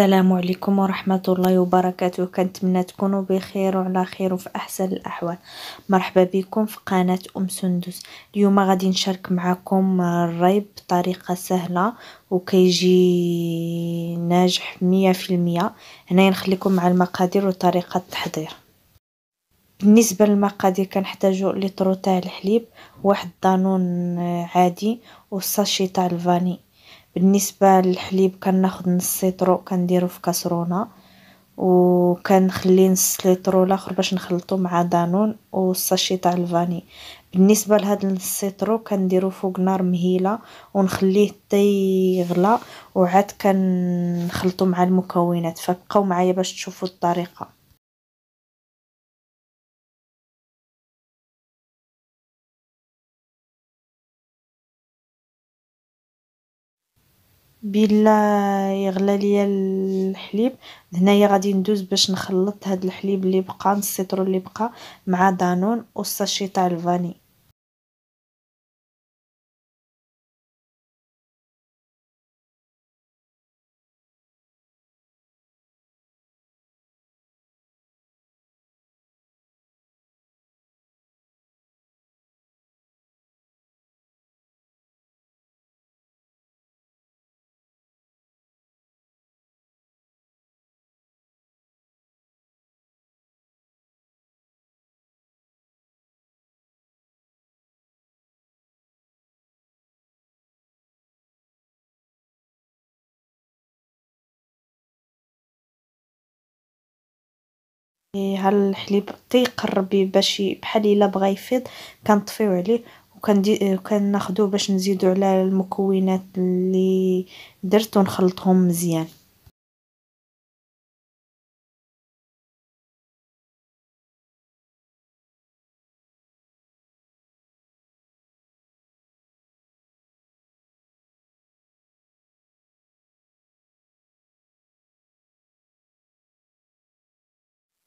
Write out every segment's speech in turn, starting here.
السلام عليكم ورحمة الله وبركاته كنتمنى تكونوا بخير وعلى خير وفي أحسن الأحوال مرحبا بكم في قناة أم سندس اليوم غادي نشارك معكم الريب بطريقة سهلة وكيجي ناجح مية في المية هنايا نخليكم مع المقادير وطريقة التحضير بالنسبة للمقادير كنحتاجو لترو تاع الحليب واحد دانون عادي وساشي تاع الفاني بالنسبة للحليب كناخد نص يطرو كنديرو في كسرونة وكنخلي نص ليطرو لاخر باش نخلطو مع دانون والساشي تاع الفاني، بالنسبة لهاد نص كنديرو فوق نار مهيلة ونخليه حتى يغلى وعاد كنخلطو مع المكونات، فبقاو معايا باش تشوفو الطريقة. بلا يغلى ليا الحليب هنايا غادي ندوز باش نخلط هاد الحليب اللي بقى السيترو اللي بقى مع دانون والساشي تاع الفاني إيه، هل الحليب تيقرب باش بحال الا بغا يفيض كنطفيو عليه وكناخدوه باش نزيدو على المكونات اللي درت ونخلطهم مزيان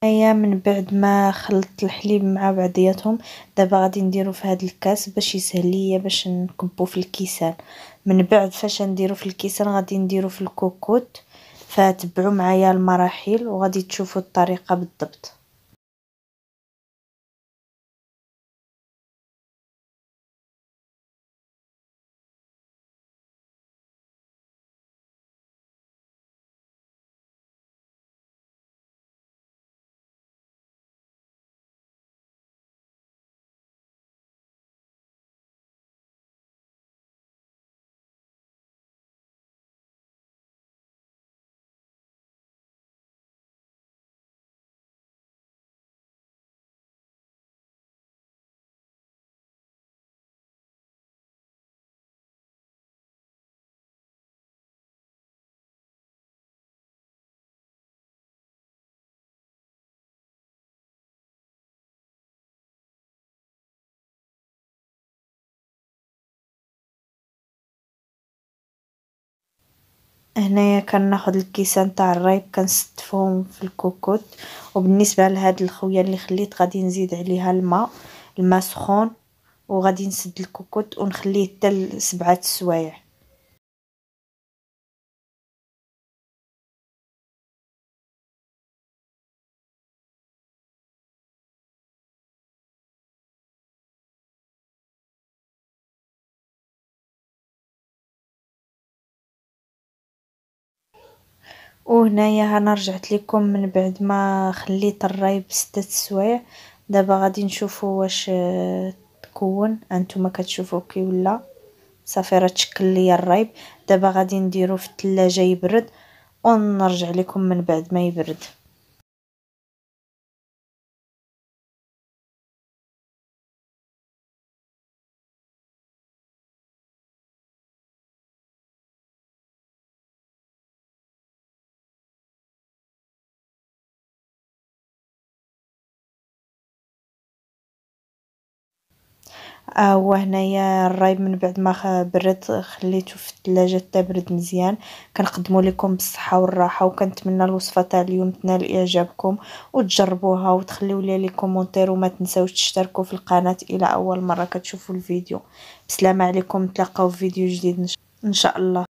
أيام من بعد ما خلطت الحليب مع بعضياتهم دابا غادي نديرو في هاد الكاس باش يسهل ليا باش نكبو في الكيسان من بعد فاش نديرو في الكيسان غادي نديرو في الكوكوت فتبعوا معايا المراحل وغادي تشوفوا الطريقه بالضبط هنايا كناخد الكيسان نتاع الرايب كنستفهم في الكوكوت وبالنسبة لهاد الخوية اللي خليت غادي نزيد عليها الما، الما سخون وغادي نسد الكوكوت ونخليه حتى لسبعة السوايع. وهنايا هانا رجعت ليكم من بعد ما خليت الراي بستة سوايع دابا غادي نشوفوا واش آه، تكون انتم كتشوفوا كي ولا صافي راه تشكل ليا الرايب دابا غادي نديرو في الثلاجه يبرد ونرجع لكم من بعد ما يبرد ها آه، هو هنايا الرايب من بعد ما برد خليته في الثلاجة حتى برد مزيان كنقدمو لكم بالصحة والراحة وكنتمنى الوصفة تاع اليوم تنال اعجابكم وتجربوها وتخليو لي لي كومونتير وما تنساوش تشتركوا في القناة الى اول مرة كتشوفوا الفيديو بسلامة عليكم نتلاقاو في فيديو جديد ان شاء الله